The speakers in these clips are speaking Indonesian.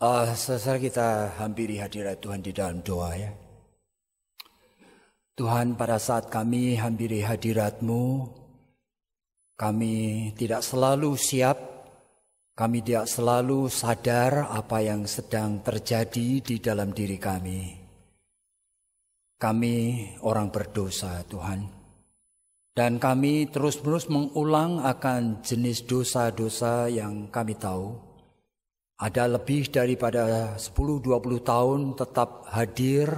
Uh, ah, Sesar kita hampiri hadirat Tuhan di dalam doa ya. Tuhan pada saat kami hampiri hadiratmu, kami tidak selalu siap, kami tidak selalu sadar apa yang sedang terjadi di dalam diri kami. Kami orang berdosa Tuhan. Dan kami terus-menerus mengulang akan jenis dosa-dosa yang kami tahu ada lebih daripada 10-20 tahun tetap hadir,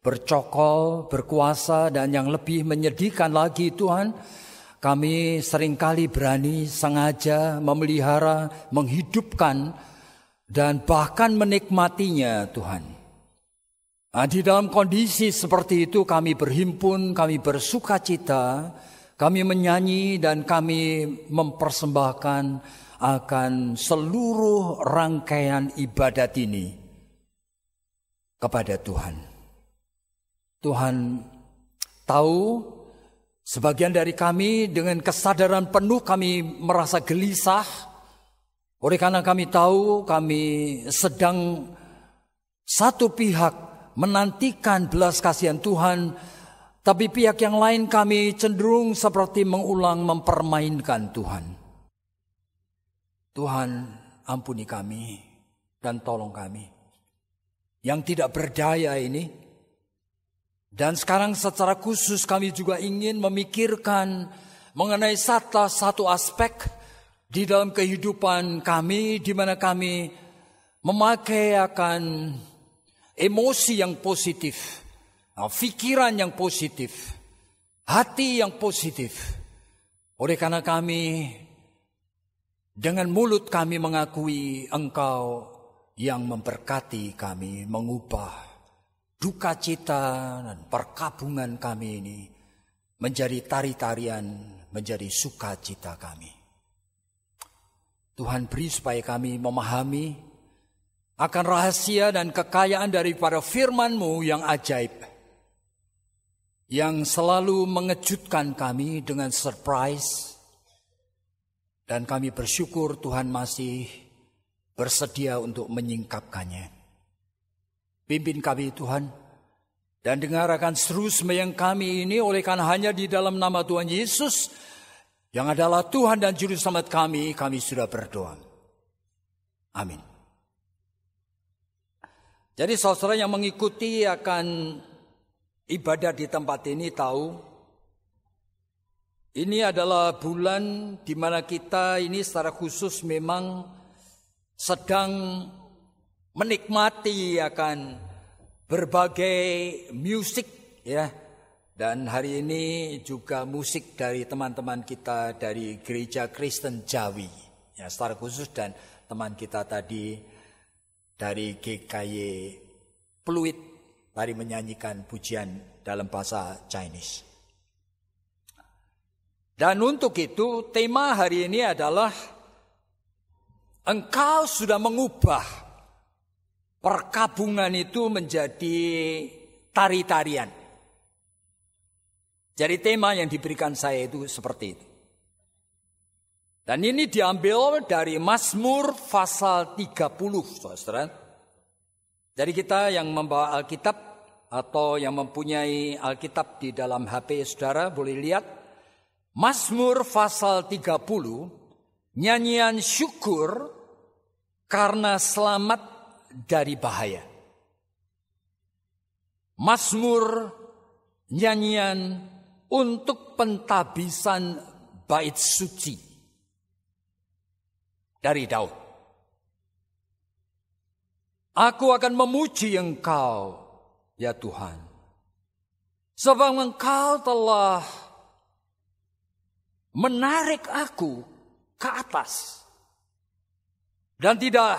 bercokol, berkuasa, dan yang lebih menyedihkan lagi Tuhan, kami seringkali berani sengaja memelihara, menghidupkan, dan bahkan menikmatinya Tuhan. Nah, di dalam kondisi seperti itu kami berhimpun, kami bersuka cita, kami menyanyi dan kami mempersembahkan akan seluruh rangkaian ibadat ini kepada Tuhan. Tuhan tahu sebagian dari kami dengan kesadaran penuh kami merasa gelisah oleh karena kami tahu kami sedang satu pihak menantikan belas kasihan Tuhan tapi pihak yang lain kami cenderung seperti mengulang mempermainkan Tuhan. Tuhan ampuni kami dan tolong kami. Yang tidak berdaya ini. Dan sekarang secara khusus kami juga ingin memikirkan mengenai satu, satu aspek di dalam kehidupan kami di mana kami memakai akan emosi yang positif, pikiran uh, yang positif, hati yang positif. Oleh karena kami dengan mulut kami mengakui engkau yang memberkati kami, mengubah duka cita dan perkabungan kami ini menjadi tari-tarian, menjadi sukacita kami. Tuhan beri supaya kami memahami akan rahasia dan kekayaan daripada firman-Mu yang ajaib. Yang selalu mengejutkan kami dengan surprise, dan kami bersyukur Tuhan masih bersedia untuk menyingkapkannya. Pimpin kami Tuhan dan dengarkan seru sembahyang kami ini oleh karena hanya di dalam nama Tuhan Yesus yang adalah Tuhan dan Juru Selamat kami, kami sudah berdoa. Amin. Jadi saudara yang mengikuti akan ibadah di tempat ini tahu ini adalah bulan di mana kita ini secara khusus memang sedang menikmati akan berbagai musik ya. Dan hari ini juga musik dari teman-teman kita dari gereja Kristen Jawi. Ya, secara khusus dan teman kita tadi dari GKY Pluit tadi menyanyikan pujian dalam bahasa Chinese. Dan untuk itu tema hari ini adalah engkau sudah mengubah perkabungan itu menjadi tari-tarian. Jadi tema yang diberikan saya itu seperti itu. Dan ini diambil dari Mazmur pasal 30, Saudara. Jadi kita yang membawa Alkitab atau yang mempunyai Alkitab di dalam HP Saudara boleh lihat Mazmur pasal 30 nyanyian syukur karena selamat dari bahaya. Mazmur nyanyian untuk pentabisan bait suci dari Daud. Aku akan memuji Engkau, ya Tuhan. Sebab Engkau telah menarik aku ke atas dan tidak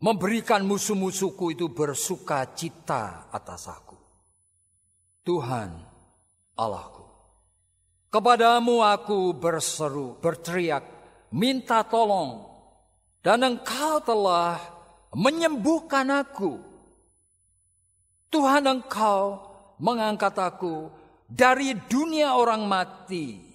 memberikan musuh-musuhku itu bersuka cita atas aku. Tuhan Allahku, kepadamu aku berseru, berteriak, minta tolong, dan engkau telah menyembuhkan aku. Tuhan engkau mengangkat aku dari dunia orang mati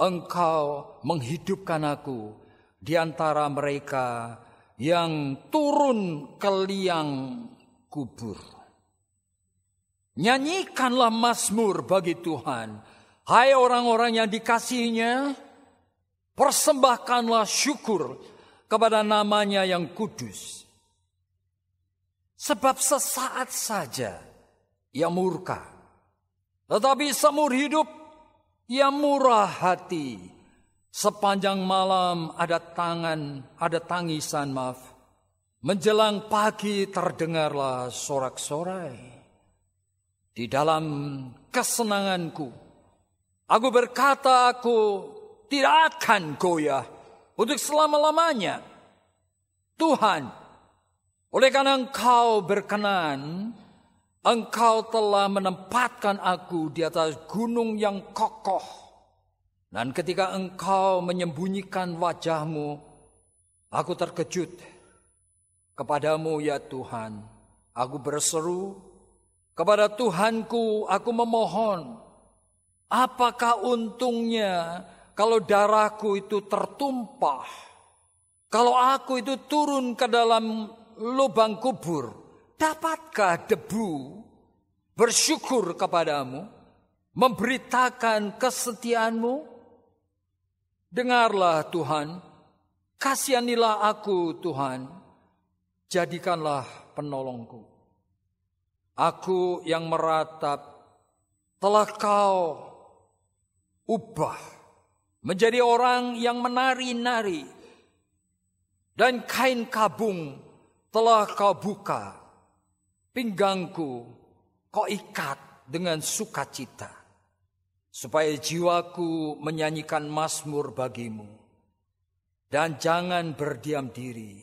Engkau menghidupkan aku di antara mereka yang turun ke liang kubur. Nyanyikanlah mazmur bagi Tuhan. Hai orang-orang yang dikasihnya. persembahkanlah syukur kepada namanya yang kudus. Sebab sesaat saja ia murka. Tetapi semur hidup ia murah hati. Sepanjang malam ada tangan, ada tangisan maaf. Menjelang pagi terdengarlah sorak-sorai. Di dalam kesenanganku, aku berkata aku tidak akan goyah untuk selama-lamanya. Tuhan, oleh karena engkau berkenan Engkau telah menempatkan aku di atas gunung yang kokoh. Dan ketika engkau menyembunyikan wajahmu, aku terkejut. Kepadamu ya Tuhan, aku berseru. Kepada Tuhanku aku memohon. Apakah untungnya kalau darahku itu tertumpah? Kalau aku itu turun ke dalam lubang kubur? Dapatkah debu bersyukur kepadamu, memberitakan kesetiaanmu? Dengarlah Tuhan, kasihanilah aku Tuhan, jadikanlah penolongku. Aku yang meratap, telah kau ubah menjadi orang yang menari-nari. Dan kain kabung telah kau buka Pinggangku kau ikat dengan sukacita. Supaya jiwaku menyanyikan masmur bagimu. Dan jangan berdiam diri.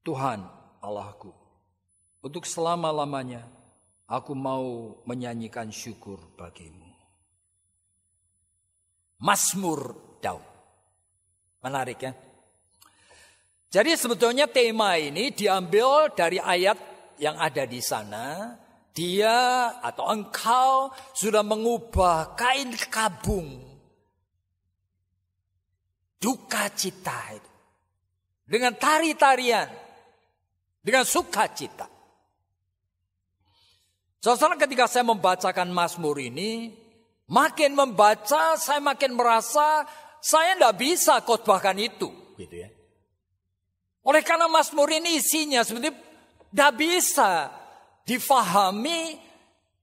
Tuhan Allahku. Untuk selama-lamanya aku mau menyanyikan syukur bagimu. Masmur Daud. Menarik ya. Jadi sebetulnya tema ini diambil dari ayat yang ada di sana, dia atau engkau sudah mengubah kain kabung. Duka cita itu. Dengan tari-tarian. Dengan sukacita. Soalnya ketika saya membacakan Mazmur ini, makin membaca saya makin merasa saya tidak bisa khotbahkan itu, gitu ya. Oleh karena Mazmur ini isinya seperti tidak bisa difahami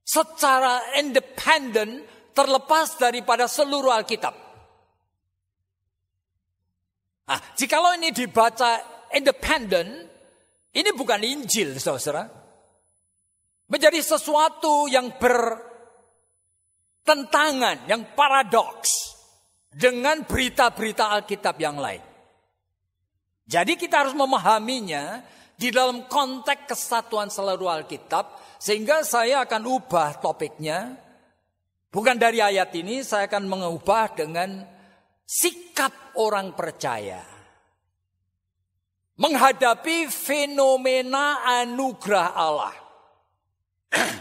secara independen terlepas daripada seluruh Alkitab. Nah, jikalau ini dibaca independen, ini bukan Injil, saudara. Menjadi sesuatu yang bertentangan, yang paradoks dengan berita-berita Alkitab yang lain. Jadi kita harus memahaminya di dalam konteks kesatuan seluruh Alkitab sehingga saya akan ubah topiknya bukan dari ayat ini saya akan mengubah dengan sikap orang percaya menghadapi fenomena anugerah Allah.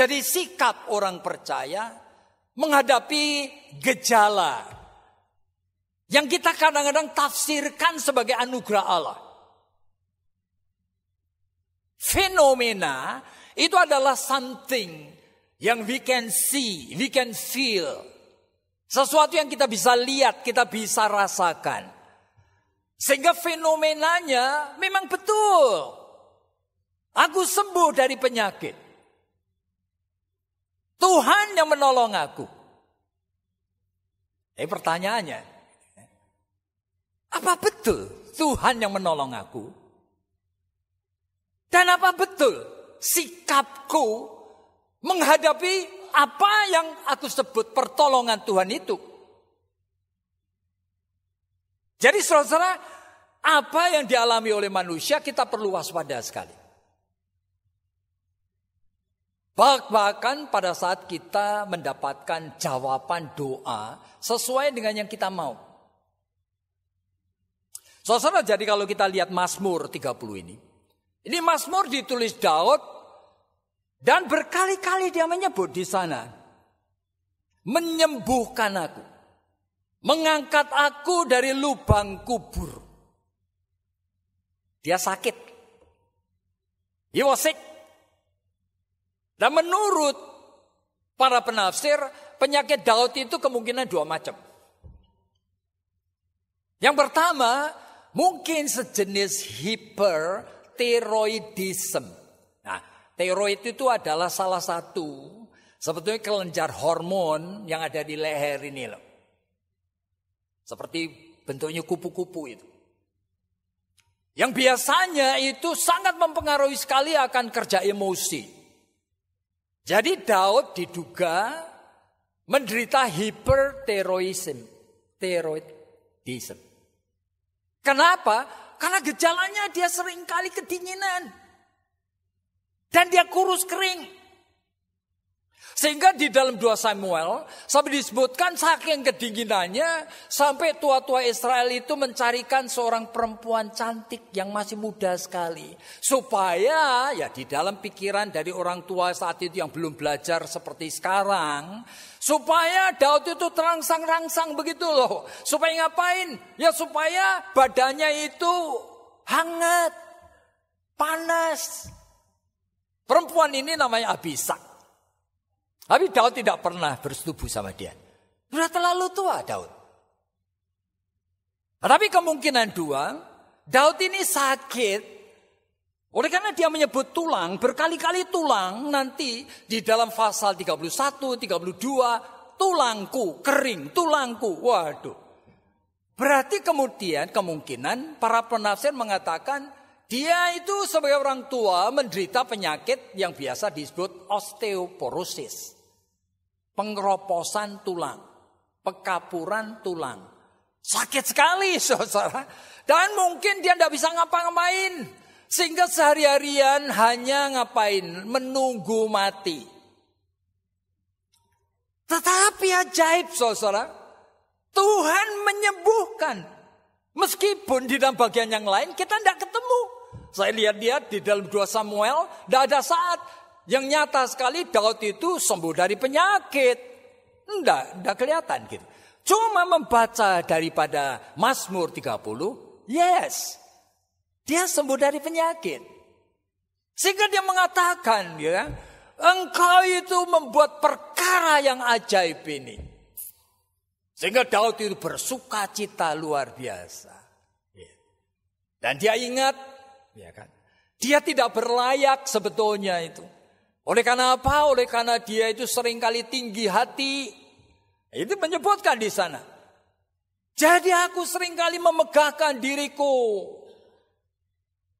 Jadi sikap orang percaya menghadapi gejala yang kita kadang-kadang tafsirkan sebagai anugerah Allah fenomena itu adalah something yang we can see, we can feel. Sesuatu yang kita bisa lihat, kita bisa rasakan. Sehingga fenomenanya memang betul. Aku sembuh dari penyakit. Tuhan yang menolong aku. Eh pertanyaannya, apa betul Tuhan yang menolong aku? Dan apa betul sikapku menghadapi apa yang aku sebut pertolongan Tuhan itu? Jadi saudara, apa yang dialami oleh manusia kita perlu waspada sekali. Bahkan pada saat kita mendapatkan jawaban doa sesuai dengan yang kita mau. Saudara, jadi kalau kita lihat Mazmur 30 ini, ini Mazmur ditulis Daud dan berkali-kali dia menyebut di sana menyembuhkan aku, mengangkat aku dari lubang kubur. Dia sakit. He was Dan menurut para penafsir, penyakit Daud itu kemungkinan dua macam. Yang pertama, mungkin sejenis hiper tiroidism. Nah, tiroid itu adalah salah satu sebetulnya kelenjar hormon yang ada di leher ini loh. Seperti bentuknya kupu-kupu itu. Yang biasanya itu sangat mempengaruhi sekali akan kerja emosi. Jadi Daud diduga menderita hipertiroidism. teroidism. Kenapa? Karena gejalanya dia sering kali kedinginan. Dan dia kurus kering. Sehingga di dalam 2 Samuel sampai disebutkan saking kedinginannya sampai tua-tua Israel itu mencarikan seorang perempuan cantik yang masih muda sekali supaya ya di dalam pikiran dari orang tua saat itu yang belum belajar seperti sekarang supaya Daud itu terangsang-rangsang begitu loh. Supaya ngapain? Ya supaya badannya itu hangat, panas. Perempuan ini namanya Abisak. Tapi Daud tidak pernah bersetubuh sama dia. Sudah terlalu tua Daud. Tapi kemungkinan dua, Daud ini sakit. Oleh karena dia menyebut tulang, berkali-kali tulang nanti di dalam pasal 31, 32, tulangku kering, tulangku. Waduh. Berarti kemudian kemungkinan para penafsir mengatakan dia itu sebagai orang tua menderita penyakit yang biasa disebut osteoporosis pengeroposan tulang, pekapuran tulang. Sakit sekali saudara. Dan mungkin dia tidak bisa ngapa-ngapain. Sehingga sehari-harian hanya ngapain? Menunggu mati. Tetapi ajaib saudara. Tuhan menyembuhkan. Meskipun di dalam bagian yang lain kita tidak ketemu. Saya lihat-lihat di dalam 2 Samuel, tidak ada saat yang nyata sekali Daud itu sembuh dari penyakit. Enggak, enggak kelihatan gitu. Cuma membaca daripada Mazmur 30, yes. Dia sembuh dari penyakit. Sehingga dia mengatakan, ya, engkau itu membuat perkara yang ajaib ini. Sehingga Daud itu bersuka cita luar biasa. Ya. Dan dia ingat, ya kan, dia tidak berlayak sebetulnya itu. Oleh karena apa? Oleh karena dia itu seringkali tinggi hati. Itu menyebutkan di sana. Jadi aku seringkali memegahkan diriku.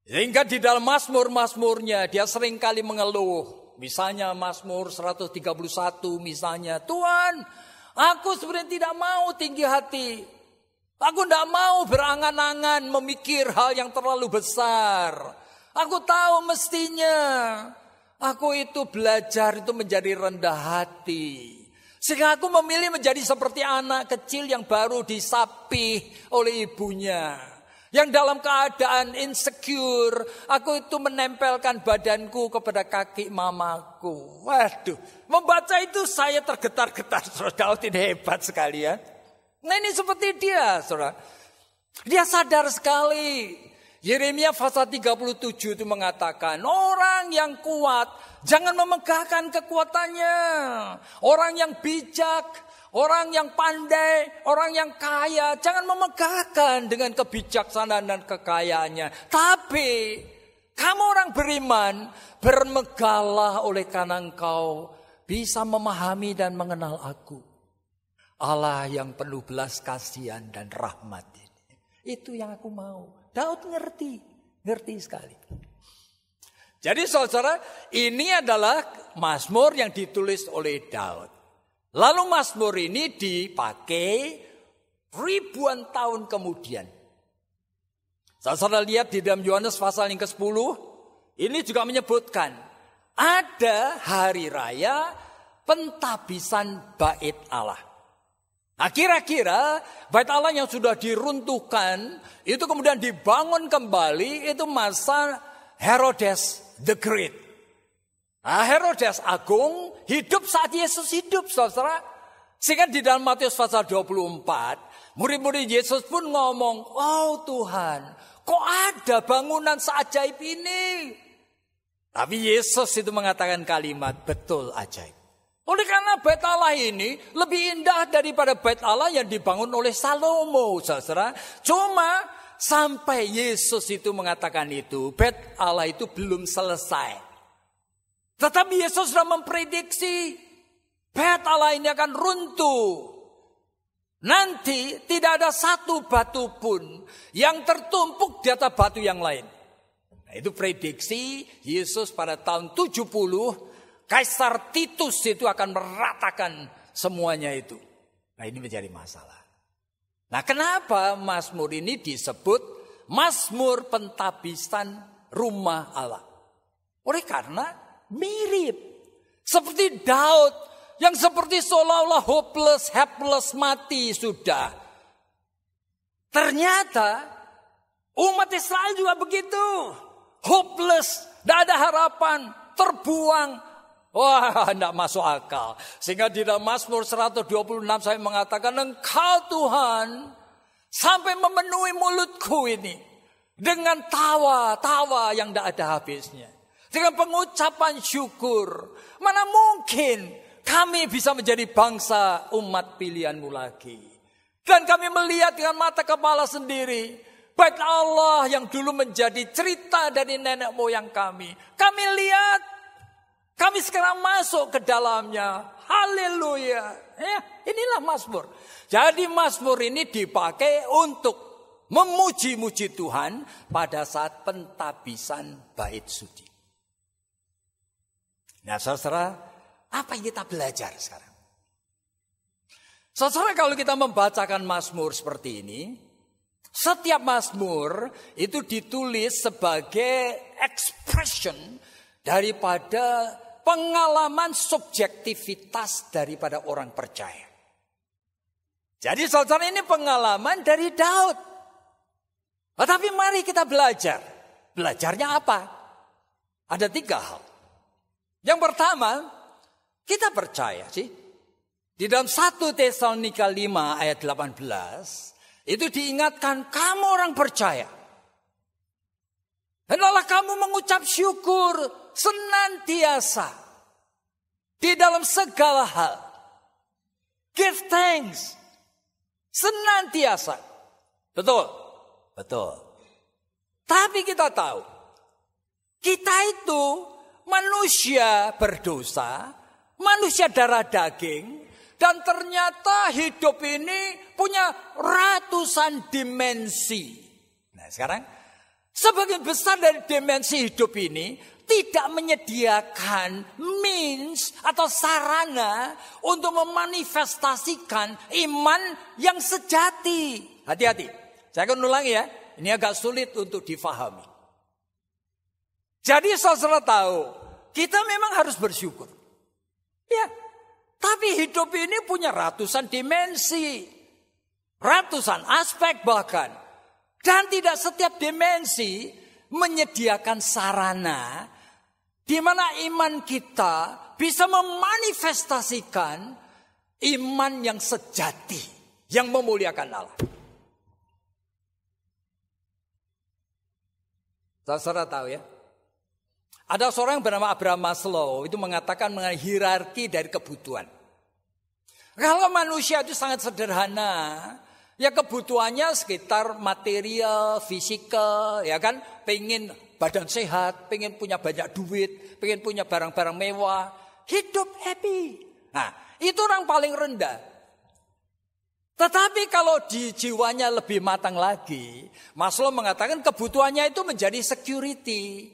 Sehingga di dalam Masmur Masmurnya dia seringkali mengeluh. Misalnya Masmur 131 misalnya. Tuhan, aku sebenarnya tidak mau tinggi hati. Aku tidak mau berangan-angan memikir hal yang terlalu besar. Aku tahu mestinya Aku itu belajar itu menjadi rendah hati. Sehingga aku memilih menjadi seperti anak kecil yang baru disapih oleh ibunya. Yang dalam keadaan insecure, aku itu menempelkan badanku kepada kaki mamaku. Waduh, membaca itu saya tergetar-getar, saudara. Tidak hebat sekali ya. Nah ini seperti dia, saudara. Dia sadar sekali Yeremia pasal 37 itu mengatakan, orang yang kuat jangan memegahkan kekuatannya. Orang yang bijak, orang yang pandai, orang yang kaya jangan memegahkan dengan kebijaksanaan dan kekayaannya. Tapi kamu orang beriman, bermegahlah oleh karena engkau bisa memahami dan mengenal aku. Allah yang penuh belas kasihan dan rahmat ini. Itu yang aku mau. Daud ngerti, ngerti sekali. Jadi saudara, ini adalah Mazmur yang ditulis oleh Daud. Lalu Mazmur ini dipakai ribuan tahun kemudian. Saudara lihat di dalam Yohanes pasal yang ke-10, ini juga menyebutkan ada hari raya pentabisan bait Allah. Nah kira-kira bait Allah yang sudah diruntuhkan itu kemudian dibangun kembali itu masa Herodes the Great. Nah, Herodes Agung hidup saat Yesus hidup saudara. Sehingga di dalam Matius pasal 24 murid-murid Yesus pun ngomong, "Oh Tuhan, kok ada bangunan seajaib ini?" Tapi Yesus itu mengatakan kalimat betul ajaib. Oleh karena bait Allah ini lebih indah daripada bait Allah yang dibangun oleh Salomo, saudara. Cuma sampai Yesus itu mengatakan itu, bait Allah itu belum selesai. Tetapi Yesus sudah memprediksi bait Allah ini akan runtuh. Nanti tidak ada satu batu pun yang tertumpuk di atas batu yang lain. Nah, itu prediksi Yesus pada tahun 70 Kaisar Titus itu akan meratakan semuanya itu. Nah ini menjadi masalah. Nah kenapa Mazmur ini disebut Mazmur pentabisan rumah Allah? Oleh karena mirip. Seperti Daud yang seperti seolah-olah hopeless, helpless, mati sudah. Ternyata umat Israel juga begitu. Hopeless, tidak ada harapan, terbuang, Wah, tidak masuk akal. Sehingga di dalam Mazmur 126 saya mengatakan, Engkau Tuhan sampai memenuhi mulutku ini. Dengan tawa-tawa yang tidak ada habisnya. Dengan pengucapan syukur. Mana mungkin kami bisa menjadi bangsa umat pilihanmu lagi. Dan kami melihat dengan mata kepala sendiri. baik Allah yang dulu menjadi cerita dari nenek moyang kami. Kami lihat kami sekarang masuk ke dalamnya. Haleluya. Ya, inilah Mazmur. Jadi Mazmur ini dipakai untuk memuji-muji Tuhan pada saat pentabisan bait suci. Nah saudara, apa yang kita belajar sekarang? Saudara kalau kita membacakan Mazmur seperti ini, setiap Mazmur itu ditulis sebagai expression daripada pengalaman subjektivitas daripada orang percaya. Jadi saudara ini pengalaman dari Daud. Tetapi nah, mari kita belajar. Belajarnya apa? Ada tiga hal. Yang pertama, kita percaya sih. Di dalam 1 Tesalonika 5 ayat 18, itu diingatkan kamu orang percaya. Hendaklah kamu mengucap syukur senantiasa di dalam segala hal. Give thanks senantiasa. Betul? Betul. Tapi kita tahu kita itu manusia berdosa, manusia darah daging, dan ternyata hidup ini punya ratusan dimensi. Nah sekarang sebagian besar dari dimensi hidup ini tidak menyediakan means atau sarana untuk memanifestasikan iman yang sejati. Hati-hati. Saya akan ulangi ya. Ini agak sulit untuk difahami. Jadi saudara tahu, kita memang harus bersyukur. Ya, tapi hidup ini punya ratusan dimensi. Ratusan aspek bahkan. Dan tidak setiap dimensi menyediakan sarana di mana iman kita bisa memanifestasikan iman yang sejati, yang memuliakan Allah. Saudara tahu ya, ada seorang yang bernama Abraham Maslow itu mengatakan mengenai hierarki dari kebutuhan. Kalau manusia itu sangat sederhana, Ya kebutuhannya sekitar material, fisikal, ya kan? Pengen badan sehat, pengen punya banyak duit, pengen punya barang-barang mewah. Hidup happy. Nah, itu orang paling rendah. Tetapi kalau di jiwanya lebih matang lagi, Maslow mengatakan kebutuhannya itu menjadi security.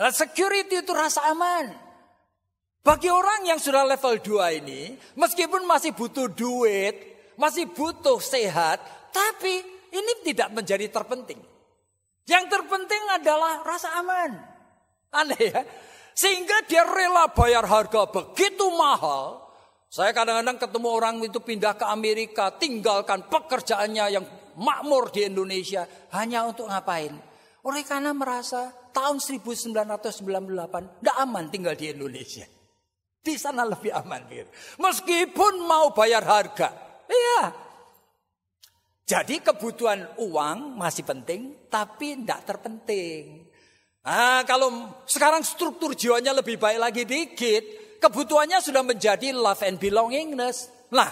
Nah, security itu rasa aman. Bagi orang yang sudah level 2 ini, meskipun masih butuh duit, masih butuh sehat, tapi ini tidak menjadi terpenting. Yang terpenting adalah rasa aman. Aneh ya. Sehingga dia rela bayar harga begitu mahal. Saya kadang-kadang ketemu orang itu pindah ke Amerika, tinggalkan pekerjaannya yang makmur di Indonesia. Hanya untuk ngapain? Oleh karena merasa tahun 1998 tidak aman tinggal di Indonesia. Di sana lebih aman. Gitu. Meskipun mau bayar harga. Iya. Jadi kebutuhan uang masih penting, tapi tidak terpenting. Nah, kalau sekarang struktur jiwanya lebih baik lagi dikit, kebutuhannya sudah menjadi love and belongingness. Nah,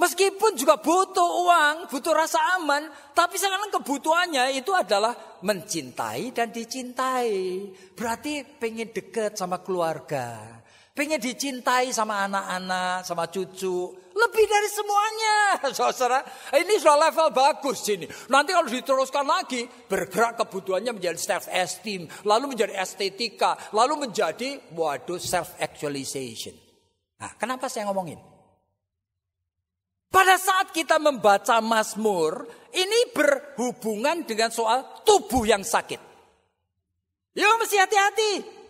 meskipun juga butuh uang, butuh rasa aman, tapi sekarang kebutuhannya itu adalah mencintai dan dicintai. Berarti pengen deket sama keluarga Pengen dicintai sama anak-anak, sama cucu. Lebih dari semuanya. Saudara, ini sudah level bagus sini. Nanti kalau diteruskan lagi, bergerak kebutuhannya menjadi self esteem, lalu menjadi estetika, lalu menjadi waduh self actualization. Nah, kenapa saya ngomongin? Pada saat kita membaca Mazmur, ini berhubungan dengan soal tubuh yang sakit. yuk mesti hati-hati.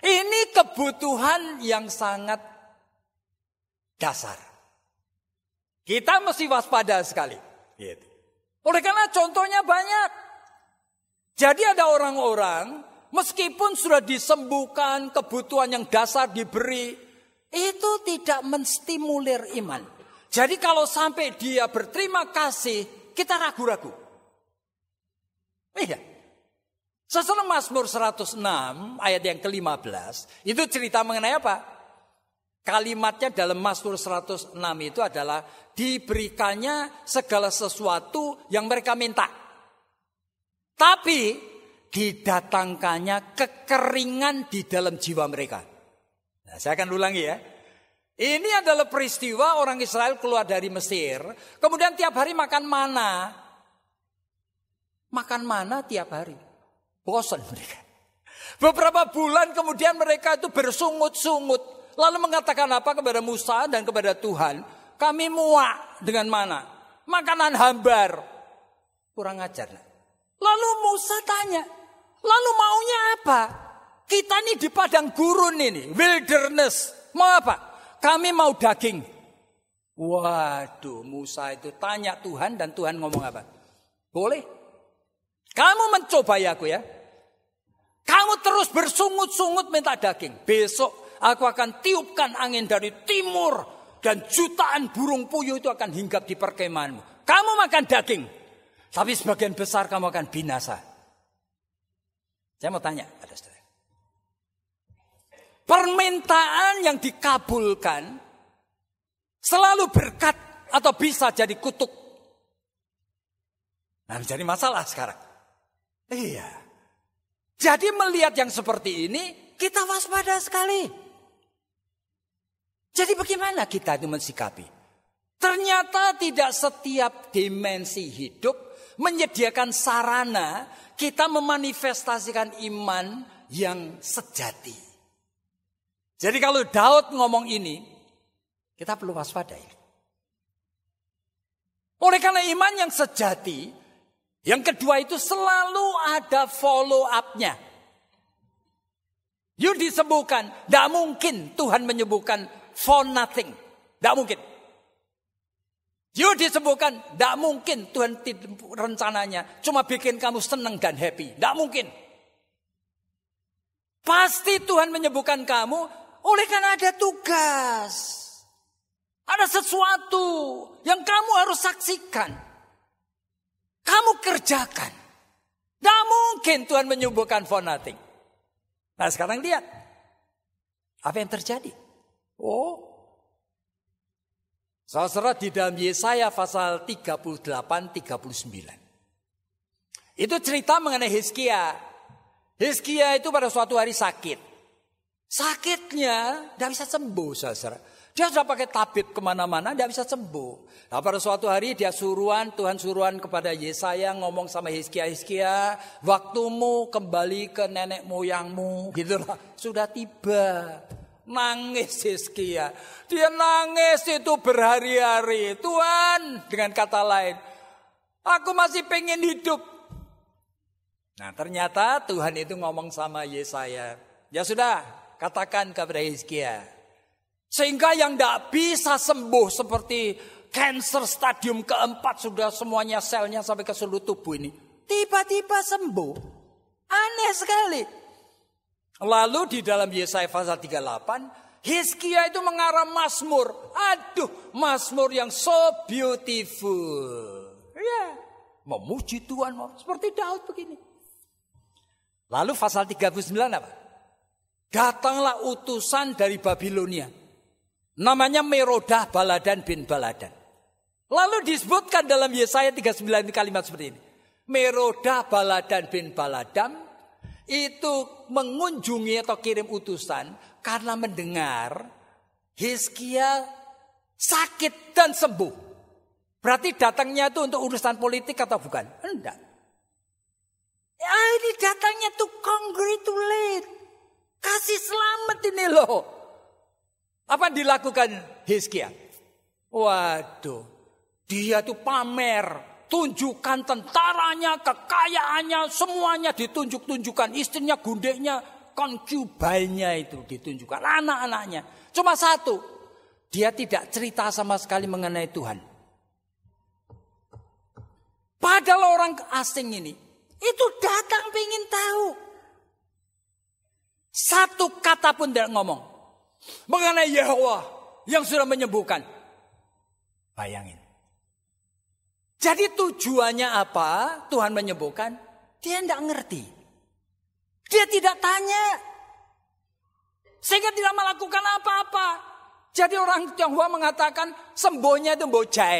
Ini kebutuhan yang sangat dasar. Kita mesti waspada sekali. Gitu. Oleh karena contohnya banyak. Jadi ada orang-orang meskipun sudah disembuhkan kebutuhan yang dasar diberi. Itu tidak menstimulir iman. Jadi kalau sampai dia berterima kasih kita ragu-ragu. Iya. -ragu. Sasaran Mazmur 106 ayat yang ke-15 itu cerita mengenai apa? Kalimatnya dalam Mazmur 106 itu adalah diberikannya segala sesuatu yang mereka minta. Tapi didatangkannya kekeringan di dalam jiwa mereka. Nah, saya akan ulangi ya. Ini adalah peristiwa orang Israel keluar dari Mesir, kemudian tiap hari makan mana. Makan mana tiap hari. Bosan mereka. Beberapa bulan kemudian mereka itu bersungut-sungut. Lalu mengatakan apa kepada Musa dan kepada Tuhan? Kami muak dengan mana? Makanan hambar. Kurang ajar. Lalu Musa tanya. Lalu maunya apa? Kita ini di padang gurun ini. Wilderness. Mau apa? Kami mau daging. Waduh Musa itu tanya Tuhan dan Tuhan ngomong apa? Boleh kamu mencobai ya, aku ya. Kamu terus bersungut-sungut minta daging. Besok aku akan tiupkan angin dari timur. Dan jutaan burung puyuh itu akan hinggap di perkemahanmu. Kamu makan daging. Tapi sebagian besar kamu akan binasa. Saya mau tanya Ada Permintaan yang dikabulkan selalu berkat atau bisa jadi kutuk. Nah, jadi masalah sekarang. Iya. Jadi melihat yang seperti ini kita waspada sekali. Jadi bagaimana kita itu mensikapi? Ternyata tidak setiap dimensi hidup menyediakan sarana kita memanifestasikan iman yang sejati. Jadi kalau Daud ngomong ini, kita perlu waspada ini. Oleh karena iman yang sejati yang kedua itu selalu ada follow up-nya. You disembuhkan, tidak mungkin Tuhan menyembuhkan for nothing. Tidak mungkin. You disembuhkan, tidak mungkin Tuhan rencananya cuma bikin kamu senang dan happy. Tidak mungkin. Pasti Tuhan menyembuhkan kamu oleh karena ada tugas. Ada sesuatu yang kamu harus saksikan. Kamu kerjakan. Tidak mungkin Tuhan menyembuhkan for Nah sekarang lihat. Apa yang terjadi? Oh. Saudara di dalam Yesaya pasal 38 39. Itu cerita mengenai Hizkia. Hizkia itu pada suatu hari sakit. Sakitnya tidak bisa sembuh saudara. Dia sudah pakai tabib kemana-mana, dia bisa sembuh. Nah pada suatu hari dia suruhan, Tuhan suruhan kepada Yesaya ngomong sama Hizkia, Hizkia, waktumu kembali ke nenek moyangmu. Gitulah, sudah tiba. Nangis Hizkia. Dia nangis itu berhari-hari. Tuhan, dengan kata lain, aku masih pengen hidup. Nah ternyata Tuhan itu ngomong sama Yesaya. Ya sudah, katakan kepada Hizkia. Sehingga yang tidak bisa sembuh seperti cancer stadium keempat sudah semuanya selnya sampai ke seluruh tubuh ini. Tiba-tiba sembuh. Aneh sekali. Lalu di dalam Yesaya pasal 38, Hizkia itu mengarah Mazmur. Aduh, Mazmur yang so beautiful. Ya, yeah. memuji Tuhan seperti Daud begini. Lalu pasal 39 apa? Datanglah utusan dari Babilonia Namanya Merodah Baladan bin Baladan. Lalu disebutkan dalam Yesaya 39 kalimat seperti ini. Merodah Baladan bin Baladan itu mengunjungi atau kirim utusan karena mendengar Hizkia sakit dan sembuh. Berarti datangnya itu untuk urusan politik atau bukan? Enggak. Ya ini datangnya tuh congratulate. Kasih selamat ini loh. Apa dilakukan Hizkia? Waduh, dia tuh pamer, tunjukkan tentaranya, kekayaannya, semuanya ditunjuk-tunjukkan. Istrinya, gundeknya, konkubainya itu ditunjukkan. Anak-anaknya. Cuma satu, dia tidak cerita sama sekali mengenai Tuhan. Padahal orang asing ini, itu datang ingin tahu. Satu kata pun tidak ngomong. Mengenai Yahwa yang sudah menyembuhkan. Bayangin. Jadi tujuannya apa Tuhan menyembuhkan? Dia tidak ngerti. Dia tidak tanya. Sehingga tidak melakukan apa-apa. Jadi orang Tionghoa mengatakan sembuhnya itu bocai.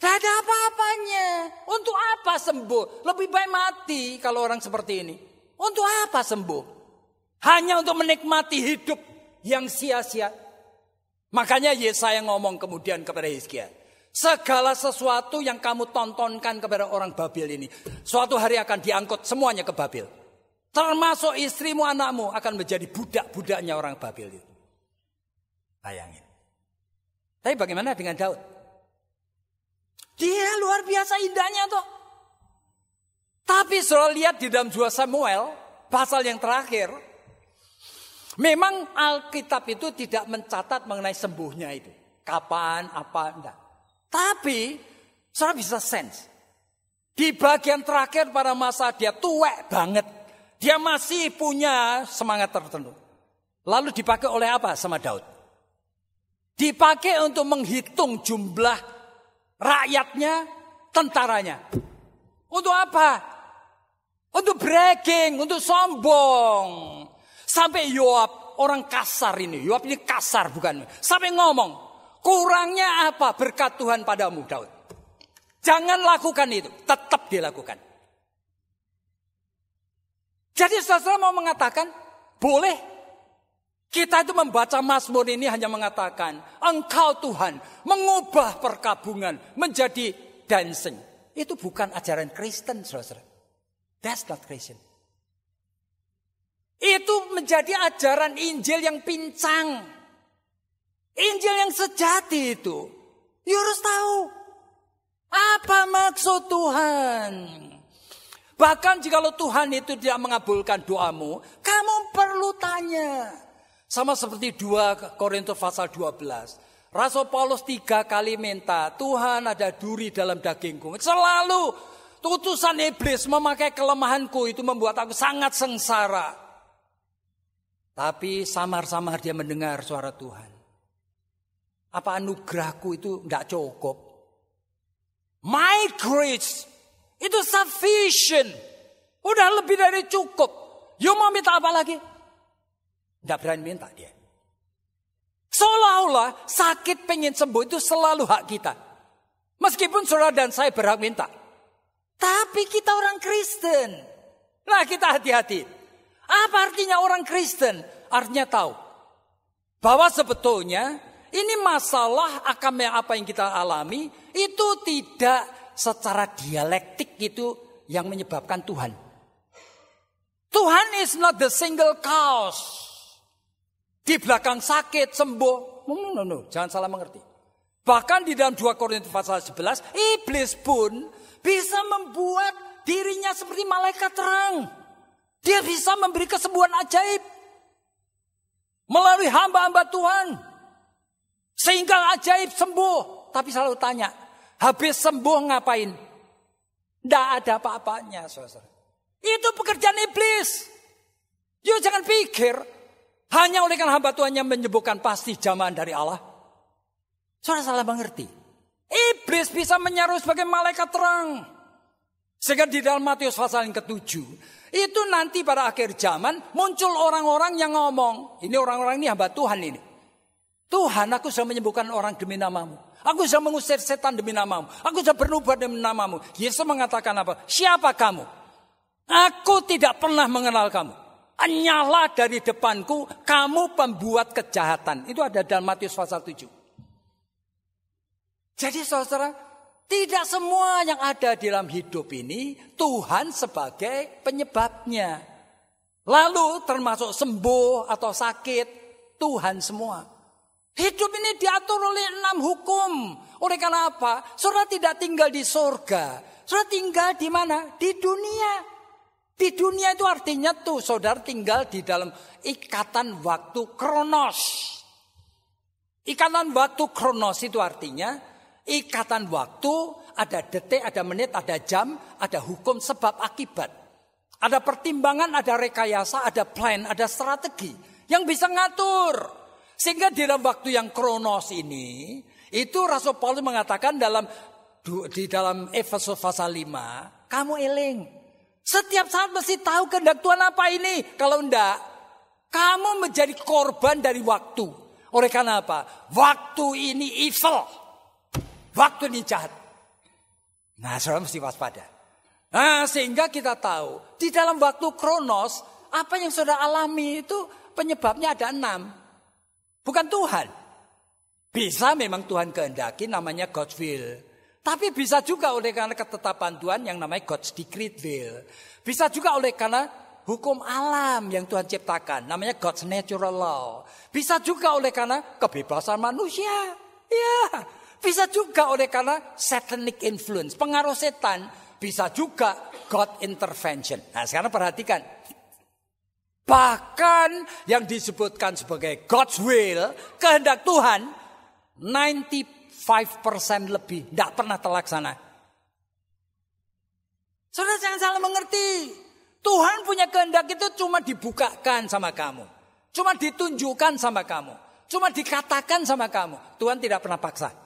Tidak ada apa-apanya. Untuk apa sembuh? Lebih baik mati kalau orang seperti ini. Untuk apa sembuh? Hanya untuk menikmati hidup yang sia-sia. Makanya Yesaya ngomong kemudian kepada Hizkia. Segala sesuatu yang kamu tontonkan kepada orang Babel ini. Suatu hari akan diangkut semuanya ke Babel, Termasuk istrimu, anakmu akan menjadi budak-budaknya orang Babel itu. Bayangin. Tapi bagaimana dengan Daud? Dia luar biasa indahnya tuh. Tapi suruh lihat di dalam 2 Samuel, pasal yang terakhir, Memang Alkitab itu tidak mencatat mengenai sembuhnya itu. Kapan, apa, enggak. Tapi, saya bisa sense. Di bagian terakhir pada masa dia tuwek banget. Dia masih punya semangat tertentu. Lalu dipakai oleh apa sama Daud? Dipakai untuk menghitung jumlah rakyatnya, tentaranya. Untuk apa? Untuk breaking, untuk sombong. Sampai Yoab orang kasar ini. Yoab ini kasar bukan. Sampai ngomong. Kurangnya apa berkat Tuhan padamu Daud. Jangan lakukan itu. Tetap dilakukan. Jadi saudara mau mengatakan. Boleh kita itu membaca Mazmur ini hanya mengatakan, engkau Tuhan mengubah perkabungan menjadi dancing. Itu bukan ajaran Kristen, saudara. That's not Christian. Itu menjadi ajaran Injil yang pincang. Injil yang sejati itu. You ya harus tahu. Apa maksud Tuhan? Bahkan jikalau Tuhan itu tidak mengabulkan doamu, kamu perlu tanya. Sama seperti 2 Korintus pasal 12. Rasul Paulus tiga kali minta, Tuhan ada duri dalam dagingku. Selalu utusan iblis memakai kelemahanku itu membuat aku sangat sengsara. Tapi samar-samar dia mendengar suara Tuhan. Apa anugerahku itu tidak cukup. My grace itu sufficient. Udah lebih dari cukup. You mau minta apa lagi? Tidak berani minta dia. Seolah-olah sakit pengen sembuh itu selalu hak kita. Meskipun saudara dan saya berhak minta. Tapi kita orang Kristen. Nah kita hati-hati. Apa artinya orang Kristen? Artinya tahu bahwa sebetulnya ini masalah akan apa yang kita alami itu tidak secara dialektik itu yang menyebabkan Tuhan. Tuhan is not the single cause. Di belakang sakit sembuh. No, no, no, jangan salah mengerti. Bahkan di dalam 2 Korintus pasal 11, iblis pun bisa membuat dirinya seperti malaikat terang. Dia bisa memberi kesembuhan ajaib melalui hamba-hamba Tuhan. Sehingga ajaib sembuh. Tapi selalu tanya, habis sembuh ngapain? Tidak ada apa-apanya, saudara. Itu pekerjaan iblis. Yo jangan pikir hanya oleh kan hamba Tuhan yang menyembuhkan pasti jamaan dari Allah. Saudara salah mengerti. Iblis bisa menyaruh sebagai malaikat terang. Sehingga di dalam Matius pasal yang ketujuh, itu nanti pada akhir zaman muncul orang-orang yang ngomong, ini orang-orang ini hamba Tuhan ini. Tuhan aku sudah menyembuhkan orang demi namamu. Aku sudah mengusir setan demi namamu. Aku sudah berubah demi namamu. Yesus mengatakan apa? Siapa kamu? Aku tidak pernah mengenal kamu. Nyala dari depanku, kamu pembuat kejahatan. Itu ada dalam Matius pasal 7. Jadi saudara, tidak semua yang ada di dalam hidup ini Tuhan sebagai penyebabnya. Lalu termasuk sembuh atau sakit Tuhan semua. Hidup ini diatur oleh enam hukum. Oleh karena apa? Saudara tidak tinggal di surga. Saudara tinggal di mana? Di dunia. Di dunia itu artinya tuh saudara tinggal di dalam ikatan waktu kronos. Ikatan waktu kronos itu artinya Ikatan waktu, ada detik, ada menit, ada jam, ada hukum sebab akibat. Ada pertimbangan, ada rekayasa, ada plan, ada strategi yang bisa ngatur. Sehingga di dalam waktu yang kronos ini, itu Rasul Paulus mengatakan dalam di dalam Efesus pasal 5, kamu eling. Setiap saat mesti tahu kehendak Tuhan apa ini. Kalau enggak, kamu menjadi korban dari waktu. Oleh karena apa? Waktu ini evil. Waktu ini dijahat. Nah, saudara mesti waspada. Nah, sehingga kita tahu di dalam waktu kronos apa yang saudara alami itu penyebabnya ada enam. Bukan Tuhan. Bisa memang Tuhan kehendaki namanya God's will. Tapi bisa juga oleh karena ketetapan Tuhan yang namanya God's decreed will. Bisa juga oleh karena hukum alam yang Tuhan ciptakan. Namanya God's natural law. Bisa juga oleh karena kebebasan manusia. Ya, bisa juga oleh karena satanic influence, pengaruh setan, bisa juga God intervention. Nah, sekarang perhatikan. Bahkan yang disebutkan sebagai God's will, kehendak Tuhan, 95% lebih tidak pernah terlaksana. Saudara jangan salah mengerti. Tuhan punya kehendak itu cuma dibukakan sama kamu. Cuma ditunjukkan sama kamu. Cuma dikatakan sama kamu. Tuhan tidak pernah paksa.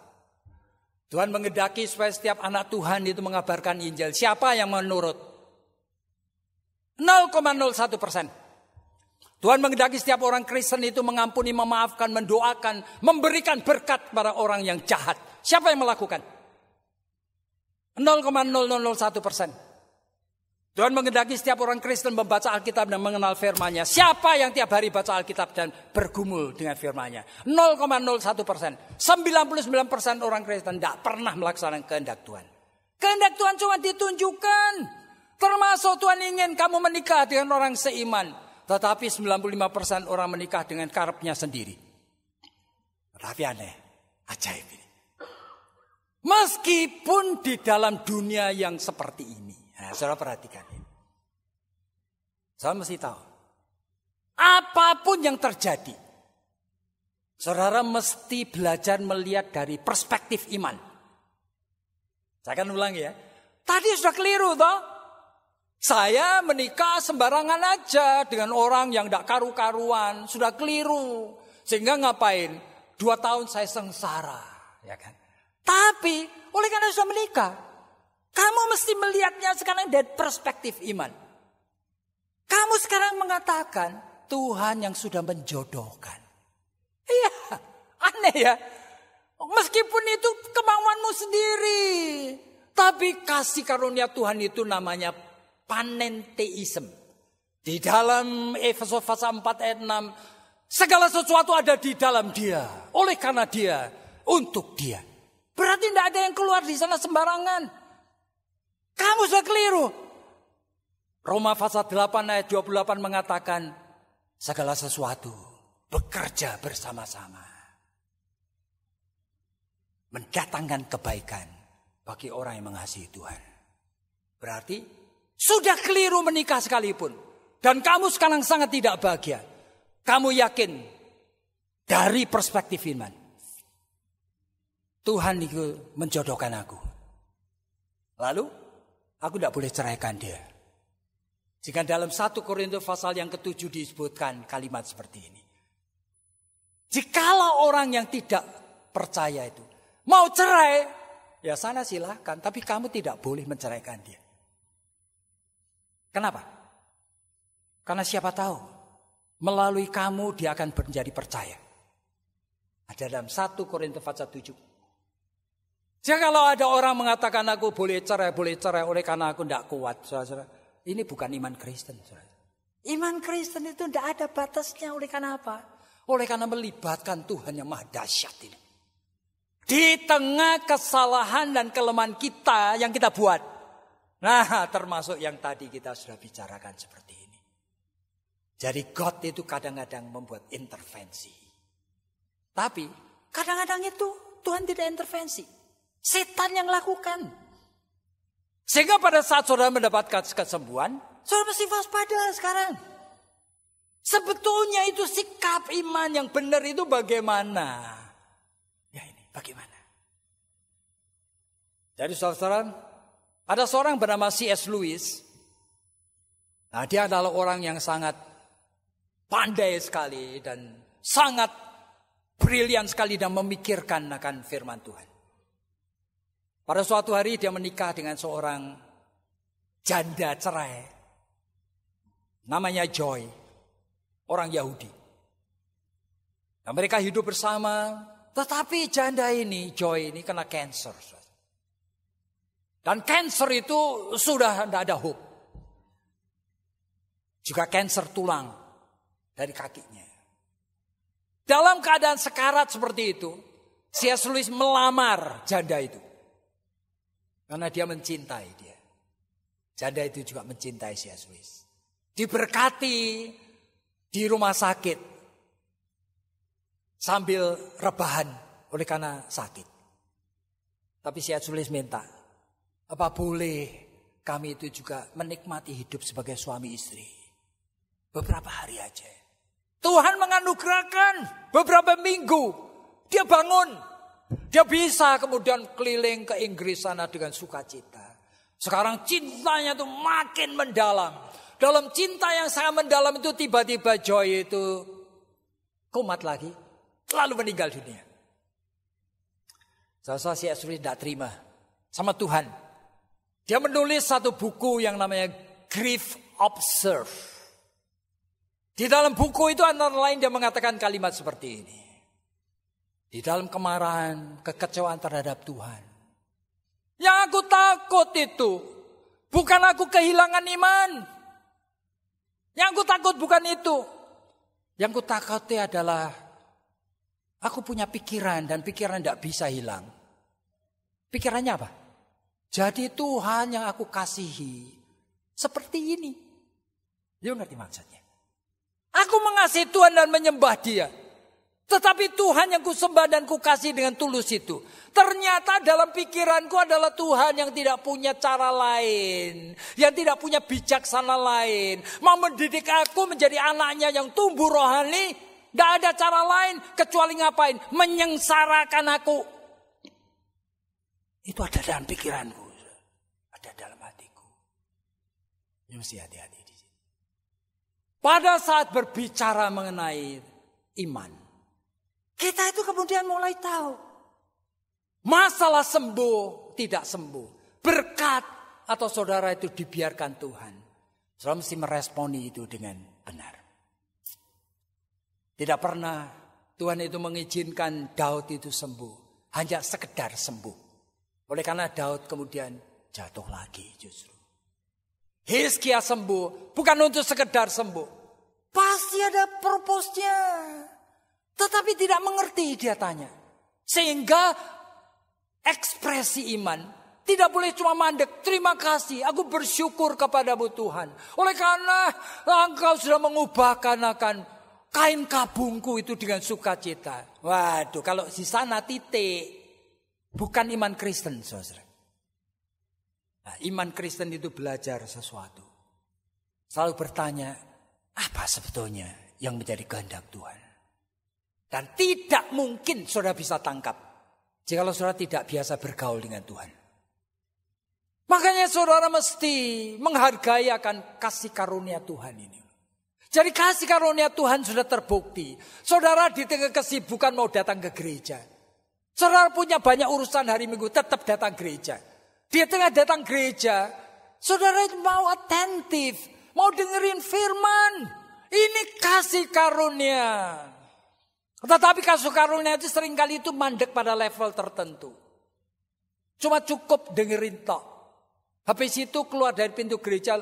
Tuhan mengedaki supaya setiap anak Tuhan itu mengabarkan Injil. Siapa yang menurut? 0,01 persen. Tuhan mengedaki setiap orang Kristen itu mengampuni, memaafkan, mendoakan, memberikan berkat kepada orang yang jahat. Siapa yang melakukan? 0,0001 persen. Tuhan mengendaki setiap orang Kristen membaca Alkitab dan mengenal firman-Nya. Siapa yang tiap hari baca Alkitab dan bergumul dengan firman-Nya? 0,01 persen. 99 persen orang Kristen tidak pernah melaksanakan kehendak Tuhan. Kehendak Tuhan cuma ditunjukkan. Termasuk Tuhan ingin kamu menikah dengan orang seiman. Tetapi 95 persen orang menikah dengan karepnya sendiri. Tapi aneh, ajaib ini. Meskipun di dalam dunia yang seperti ini. Nah, saudara perhatikan Saudara mesti tahu. Apapun yang terjadi. Saudara mesti belajar melihat dari perspektif iman. Saya akan ulang ya. Tadi sudah keliru toh. Saya menikah sembarangan aja dengan orang yang tidak karu-karuan. Sudah keliru. Sehingga ngapain? Dua tahun saya sengsara. Ya kan? Tapi oleh karena sudah menikah mesti melihatnya sekarang dari perspektif iman. Kamu sekarang mengatakan Tuhan yang sudah menjodohkan. Iya, aneh ya. Meskipun itu kemauanmu sendiri. Tapi kasih karunia Tuhan itu namanya panenteisme. Di dalam Efesus pasal 4 ayat 6, segala sesuatu ada di dalam dia, oleh karena dia, untuk dia. Berarti tidak ada yang keluar di sana sembarangan. Kamu sudah keliru. Roma pasal 8 ayat 28 mengatakan segala sesuatu bekerja bersama-sama. Mendatangkan kebaikan bagi orang yang mengasihi Tuhan. Berarti sudah keliru menikah sekalipun. Dan kamu sekarang sangat tidak bahagia. Kamu yakin dari perspektif iman. Tuhan itu menjodohkan aku. Lalu Aku tidak boleh ceraikan dia. Jika dalam satu Korintus pasal yang ketujuh disebutkan kalimat seperti ini. Jikalau orang yang tidak percaya itu mau cerai, ya sana silahkan. Tapi kamu tidak boleh menceraikan dia. Kenapa? Karena siapa tahu melalui kamu dia akan menjadi percaya. Ada dalam satu Korintus pasal tujuh. Jadi kalau ada orang mengatakan aku boleh cerai, boleh cerai oleh karena aku tidak kuat, saudara, ini bukan iman Kristen. Saudara. Iman Kristen itu tidak ada batasnya oleh karena apa? Oleh karena melibatkan Tuhan yang maha dahsyat ini. Di tengah kesalahan dan kelemahan kita yang kita buat. Nah termasuk yang tadi kita sudah bicarakan seperti ini. Jadi God itu kadang-kadang membuat intervensi. Tapi kadang-kadang itu Tuhan tidak intervensi. Setan yang lakukan. Sehingga pada saat saudara mendapatkan kesembuhan, saudara mesti waspada sekarang. Sebetulnya itu sikap iman yang benar itu bagaimana? Ya ini, bagaimana? Jadi saudara, ada seorang bernama C.S. Lewis. Nah, dia adalah orang yang sangat pandai sekali dan sangat brilian sekali dan memikirkan akan firman Tuhan. Pada suatu hari dia menikah dengan seorang janda cerai. Namanya Joy, orang Yahudi. Nah, mereka hidup bersama, tetapi janda ini, Joy ini kena cancer. Dan cancer itu sudah tidak ada hope. Juga cancer tulang dari kakinya. Dalam keadaan sekarat seperti itu, C.S. Lewis melamar janda itu. Karena dia mencintai dia. Janda itu juga mencintai si Aswis. Diberkati di rumah sakit. Sambil rebahan oleh karena sakit. Tapi si Aswis minta. Apa boleh kami itu juga menikmati hidup sebagai suami istri. Beberapa hari aja. Tuhan menganugerahkan beberapa minggu. Dia bangun dia bisa kemudian keliling ke Inggris sana dengan sukacita. Sekarang cintanya itu makin mendalam. Dalam cinta yang sangat mendalam itu tiba-tiba Joy itu kumat lagi. Lalu meninggal dunia. Saya si Esri tidak terima. Sama Tuhan. Dia menulis satu buku yang namanya Grief Observe. Di dalam buku itu antara lain dia mengatakan kalimat seperti ini. Di dalam kemarahan, kekecewaan terhadap Tuhan. Yang aku takut itu bukan aku kehilangan iman. Yang aku takut bukan itu. Yang aku takuti adalah aku punya pikiran dan pikiran tidak bisa hilang. Pikirannya apa? Jadi Tuhan yang aku kasihi seperti ini. Dia ngerti maksudnya. Aku mengasihi Tuhan dan menyembah dia. Tetapi Tuhan yang kusembah dan kukasih dengan tulus itu. Ternyata dalam pikiranku adalah Tuhan yang tidak punya cara lain. Yang tidak punya bijaksana lain. Mau mendidik aku menjadi anaknya yang tumbuh rohani. Tidak ada cara lain kecuali ngapain? Menyengsarakan aku. Itu ada dalam pikiranku. Ada dalam hatiku. Ini ya, mesti hati-hati di sini. Pada saat berbicara mengenai iman. Kita itu kemudian mulai tahu. Masalah sembuh, tidak sembuh. Berkat atau saudara itu dibiarkan Tuhan. Saudara mesti meresponi itu dengan benar. Tidak pernah Tuhan itu mengizinkan Daud itu sembuh. Hanya sekedar sembuh. Oleh karena Daud kemudian jatuh lagi justru. Hizkia sembuh. Bukan untuk sekedar sembuh. Pasti ada purpose tetapi tidak mengerti dia tanya. Sehingga ekspresi iman tidak boleh cuma mandek. Terima kasih, aku bersyukur kepadamu Tuhan. Oleh karena engkau sudah mengubahkan akan kain kabungku itu dengan sukacita. Waduh, kalau di sana titik. Bukan iman Kristen, saudara. Nah, iman Kristen itu belajar sesuatu. Selalu bertanya, apa sebetulnya yang menjadi kehendak Tuhan? Dan tidak mungkin saudara bisa tangkap. Jikalau saudara tidak biasa bergaul dengan Tuhan. Makanya saudara mesti menghargai akan kasih karunia Tuhan ini. Jadi kasih karunia Tuhan sudah terbukti. Saudara di tengah kesibukan mau datang ke gereja. Saudara punya banyak urusan hari minggu tetap datang gereja. Di tengah datang gereja, saudara mau atentif, mau dengerin firman. Ini kasih karunia. Tetapi kasus karunia itu seringkali itu mandek pada level tertentu. Cuma cukup dengerin tok. Habis itu keluar dari pintu gereja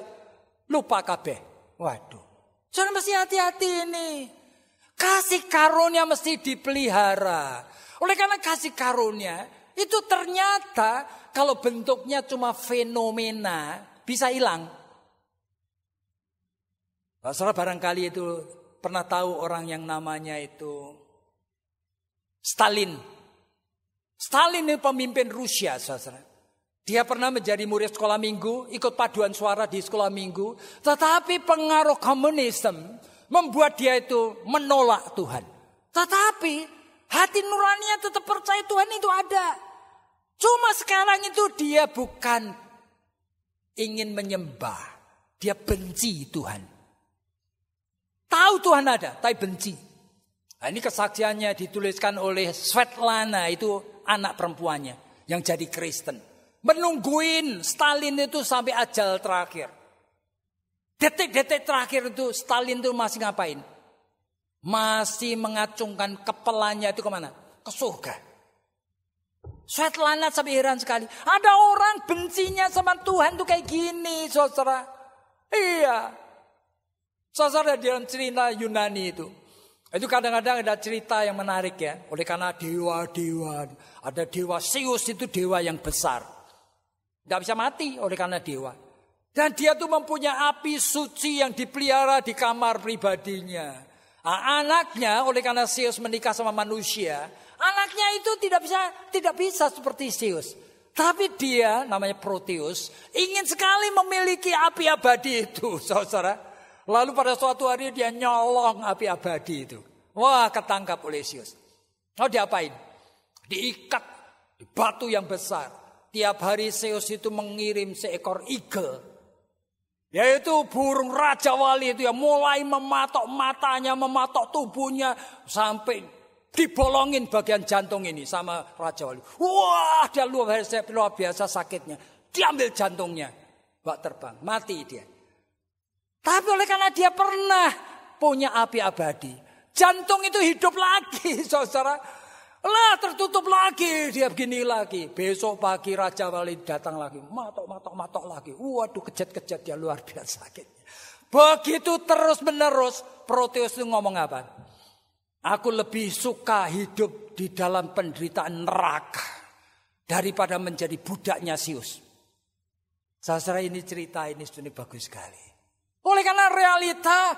lupa kabeh. Waduh. Soalnya mesti hati-hati ini. Kasih karunia mesti dipelihara. Oleh karena kasih karunia itu ternyata kalau bentuknya cuma fenomena bisa hilang. Soalnya barangkali itu pernah tahu orang yang namanya itu Stalin. Stalin ini pemimpin Rusia, saudara. Dia pernah menjadi murid sekolah minggu, ikut paduan suara di sekolah minggu. Tetapi pengaruh komunisme membuat dia itu menolak Tuhan. Tetapi hati nuraninya tetap percaya Tuhan itu ada. Cuma sekarang itu dia bukan ingin menyembah. Dia benci Tuhan. Tahu Tuhan ada, tapi benci. Nah, ini kesaksiannya dituliskan oleh Svetlana itu anak perempuannya yang jadi Kristen. Menungguin Stalin itu sampai ajal terakhir. Detik-detik terakhir itu Stalin itu masih ngapain? Masih mengacungkan kepalanya itu kemana? Ke surga. Svetlana sampai heran sekali. Ada orang bencinya sama Tuhan tuh kayak gini, saudara. Iya. Saudara dalam cerita Yunani itu. Itu kadang-kadang ada cerita yang menarik ya. Oleh karena dewa-dewa. Ada dewa Zeus itu dewa yang besar. Tidak bisa mati oleh karena dewa. Dan dia tuh mempunyai api suci yang dipelihara di kamar pribadinya. Nah, anaknya oleh karena Zeus menikah sama manusia. Anaknya itu tidak bisa tidak bisa seperti Zeus. Tapi dia namanya Proteus ingin sekali memiliki api abadi itu saudara. Lalu pada suatu hari dia nyolong api abadi itu. Wah ketangkap oleh Zeus. Oh diapain? Diikat di batu yang besar. Tiap hari Zeus itu mengirim seekor eagle. Yaitu burung Raja Wali itu yang mulai mematok matanya, mematok tubuhnya. Sampai dibolongin bagian jantung ini sama Raja Wali. Wah dia luar biasa, luar biasa sakitnya. Diambil jantungnya. Bak terbang, mati dia. Tapi oleh karena dia pernah punya api abadi. Jantung itu hidup lagi, saudara. Lah tertutup lagi, dia begini lagi. Besok pagi Raja Wali datang lagi. Matok, matok, matok lagi. Waduh kejat kejat dia luar biasa. Begitu terus menerus Proteus itu ngomong apa? Aku lebih suka hidup di dalam penderitaan neraka. Daripada menjadi budaknya Sius. Saudara ini cerita ini sebenarnya bagus sekali. Oleh karena realita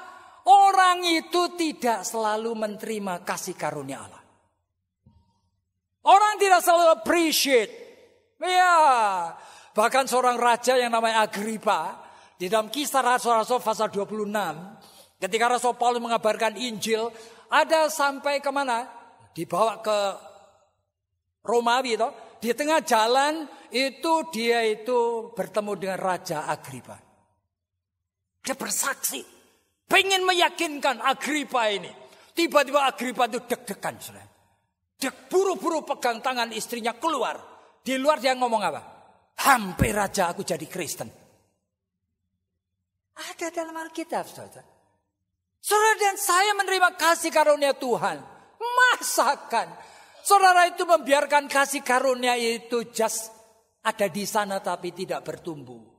orang itu tidak selalu menerima kasih karunia Allah. Orang tidak selalu appreciate. Ya, bahkan seorang raja yang namanya Agripa di dalam kisah Rasul-Rasul pasal 26 ketika Rasul Paulus mengabarkan Injil ada sampai kemana? Dibawa ke Romawi toh. Di tengah jalan itu dia itu bertemu dengan Raja Agripa. Dia bersaksi. Pengen meyakinkan Agripa ini. Tiba-tiba Agripa itu deg-degan. Dia buru-buru pegang tangan istrinya keluar. Di luar dia ngomong apa? Hampir aja aku jadi Kristen. Ada dalam Alkitab, saudara. Saudara dan saya menerima kasih karunia Tuhan. Masakan. Saudara itu membiarkan kasih karunia itu just ada di sana tapi tidak bertumbuh.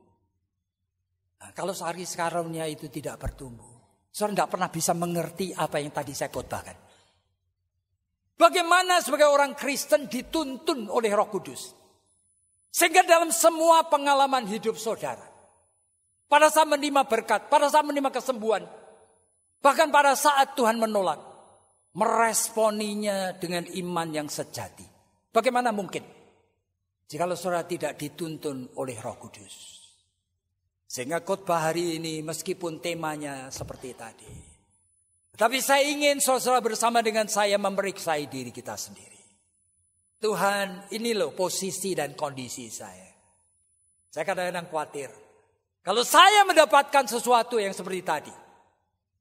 Nah, kalau sehari sekarangnya itu tidak bertumbuh, saudara tidak pernah bisa mengerti apa yang tadi saya khotbahkan. Bagaimana sebagai orang Kristen dituntun oleh Roh Kudus. Sehingga dalam semua pengalaman hidup saudara. Pada saat menerima berkat, pada saat menerima kesembuhan. Bahkan pada saat Tuhan menolak. Meresponinya dengan iman yang sejati. Bagaimana mungkin? Jikalau saudara tidak dituntun oleh roh kudus. Sehingga khotbah hari ini meskipun temanya seperti tadi. Tapi saya ingin saudara bersama dengan saya memeriksa diri kita sendiri. Tuhan ini loh posisi dan kondisi saya. Saya kadang-kadang khawatir. Kalau saya mendapatkan sesuatu yang seperti tadi.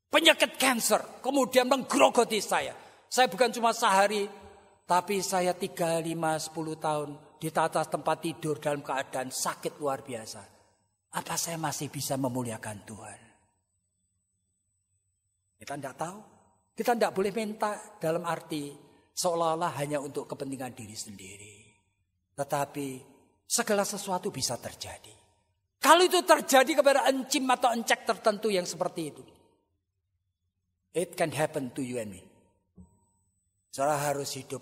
Penyakit cancer kemudian menggerogoti saya. Saya bukan cuma sehari. Tapi saya 3, 5, 10 tahun di atas tempat tidur dalam keadaan sakit luar biasa. Apa saya masih bisa memuliakan Tuhan? Kita tidak tahu. Kita tidak boleh minta dalam arti seolah-olah hanya untuk kepentingan diri sendiri. Tetapi segala sesuatu bisa terjadi. Kalau itu terjadi kepada encim atau encek tertentu yang seperti itu. It can happen to you and me. Saudara harus hidup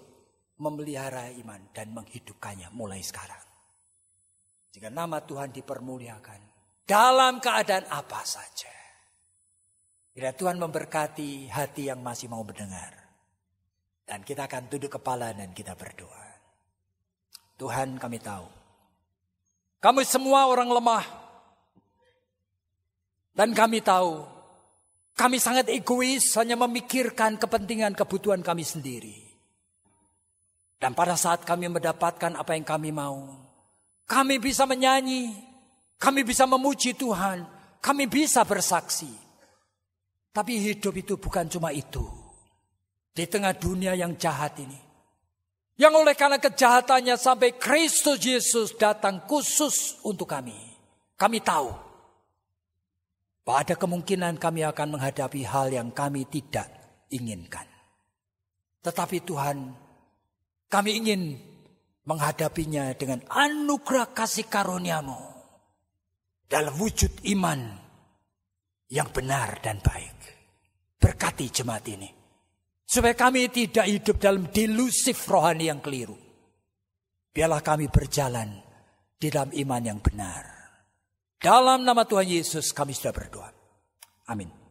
memelihara iman dan menghidupkannya mulai sekarang. Jika nama Tuhan dipermuliakan dalam keadaan apa saja. Bila Tuhan memberkati hati yang masih mau mendengar. Dan kita akan duduk kepala dan kita berdoa. Tuhan kami tahu. Kami semua orang lemah. Dan kami tahu. Kami sangat egois hanya memikirkan kepentingan kebutuhan kami sendiri. Dan pada saat kami mendapatkan apa yang kami mau, kami bisa menyanyi, kami bisa memuji Tuhan, kami bisa bersaksi. Tapi hidup itu bukan cuma itu. Di tengah dunia yang jahat ini. Yang oleh karena kejahatannya sampai Kristus Yesus datang khusus untuk kami. Kami tahu. Bahwa ada kemungkinan kami akan menghadapi hal yang kami tidak inginkan. Tetapi Tuhan, kami ingin menghadapinya dengan anugerah kasih karuniamu dalam wujud iman yang benar dan baik. Berkati jemaat ini. Supaya kami tidak hidup dalam delusif rohani yang keliru. Biarlah kami berjalan di dalam iman yang benar. Dalam nama Tuhan Yesus kami sudah berdoa. Amin.